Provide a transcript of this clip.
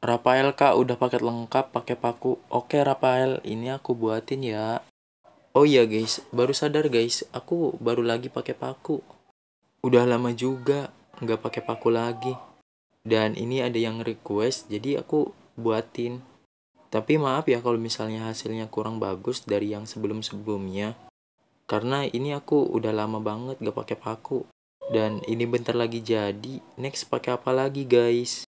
Rafael kak udah paket lengkap pakai paku. Oke Rafael, ini aku buatin ya. Oh iya guys, baru sadar guys, aku baru lagi pakai paku. Udah lama juga nggak pakai paku lagi. Dan ini ada yang request, jadi aku buatin. Tapi maaf ya kalau misalnya hasilnya kurang bagus dari yang sebelum-sebelumnya. Karena ini aku udah lama banget gak pakai paku. Dan ini bentar lagi jadi. Next pakai apa lagi guys?